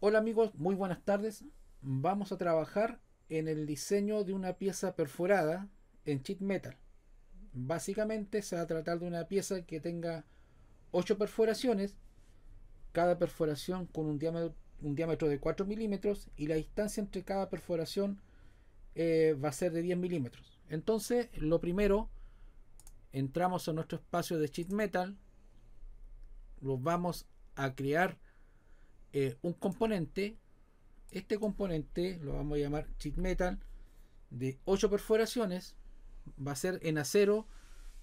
Hola amigos, muy buenas tardes. Vamos a trabajar en el diseño de una pieza perforada en sheet metal. Básicamente se va a tratar de una pieza que tenga 8 perforaciones, cada perforación con un diámetro, de 4 milímetros y la distancia entre cada perforación eh, va a ser de 10 milímetros. Entonces, lo primero, entramos a nuestro espacio de sheet metal, lo vamos a crear eh, un componente, este componente lo vamos a llamar chip metal, de 8 perforaciones, va a ser en acero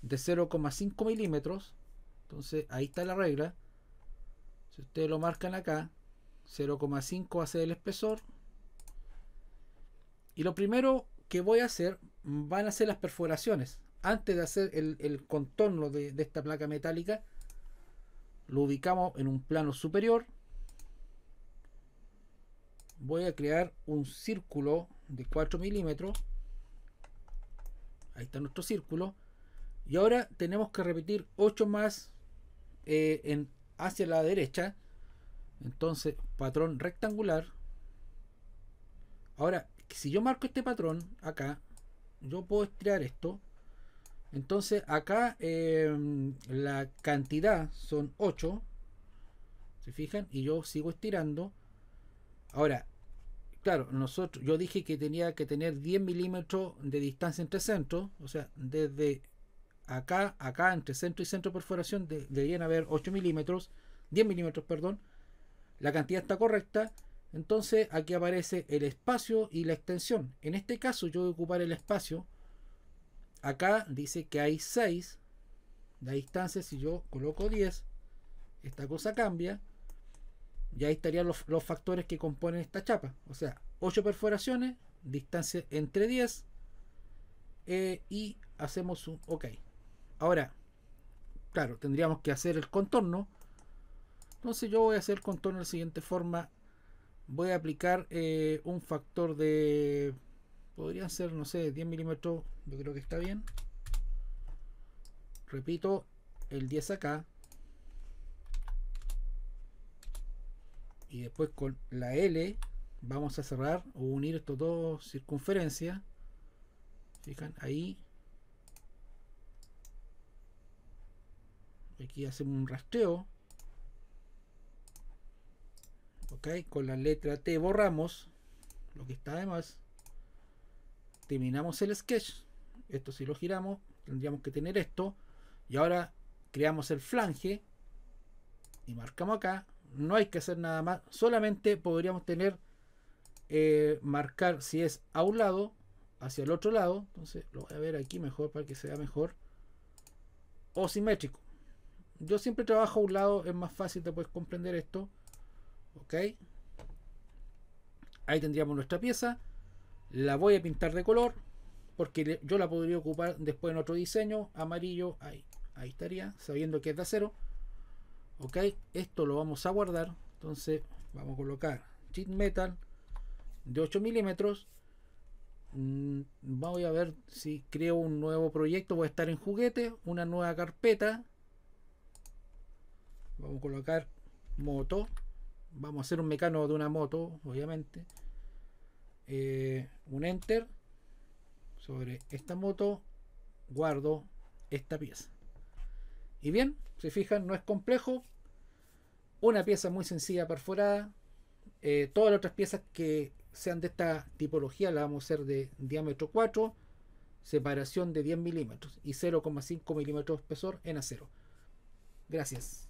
de 0,5 milímetros, entonces ahí está la regla, si ustedes lo marcan acá, 0,5 va a ser el espesor, y lo primero que voy a hacer van a ser las perforaciones, antes de hacer el, contorno de esta placa metálica, lo ubicamos en un plano superior, voy a crear un círculo de 4 milímetros ahí está nuestro círculo y ahora tenemos que repetir 8 más eh, en, hacia la derecha entonces patrón rectangular ahora si yo marco este patrón acá yo puedo estirar esto entonces acá em, la cantidad son 8 se fijan y yo sigo estirando Ahora, claro, nosotros, yo dije que tenía que tener 10 milímetros de distancia entre centro. o sea, desde acá, acá entre centro y centro de perforación de, deberían haber 8 milímetros, 10 milímetros, perdón. La cantidad está correcta, entonces aquí aparece el espacio y la extensión. En este caso yo voy a ocupar el espacio. Acá dice que hay 6. La distancia, si yo coloco 10, esta cosa cambia. Y estarían los, factores que componen esta chapa. O sea, 8 perforaciones, distancia entre 10. Eh, y hacemos un OK. Ahora, claro, tendríamos que hacer el contorno. Entonces yo voy a hacer el contorno de la siguiente forma. Voy a aplicar eh, un factor de... Podría ser, no sé, 10 milímetros. Yo creo que está bien. Repito, el 10 acá. y después con la L vamos a cerrar o unir estos dos circunferencias fijan ahí aquí hacemos un rastreo ok con la letra T borramos lo que está además terminamos el sketch esto si lo giramos tendríamos que tener esto y ahora creamos el flange y marcamos acá no hay que hacer nada más, solamente podríamos tener eh, marcar si es a un lado, hacia el otro lado, entonces lo voy a ver aquí mejor para que sea mejor, o simétrico. Yo siempre trabajo a un lado, es más fácil de comprender esto, ok. Ahí tendríamos nuestra pieza, la voy a pintar de color, porque yo la podría ocupar después en otro diseño, amarillo, ahí, ahí estaría, sabiendo que es de acero ok esto lo vamos a guardar entonces vamos a colocar sheet metal de 8 milímetros mm, voy a ver si creo un nuevo proyecto voy a estar en juguete una nueva carpeta vamos a colocar moto vamos a hacer un mecano de una moto obviamente eh, un enter sobre esta moto guardo esta pieza y bien, si fijan, no es complejo. Una pieza muy sencilla perforada. Eh, todas las otras piezas que sean de esta tipología la vamos a hacer de diámetro 4, separación de 10 milímetros y 0,5 milímetros de espesor en acero. Gracias.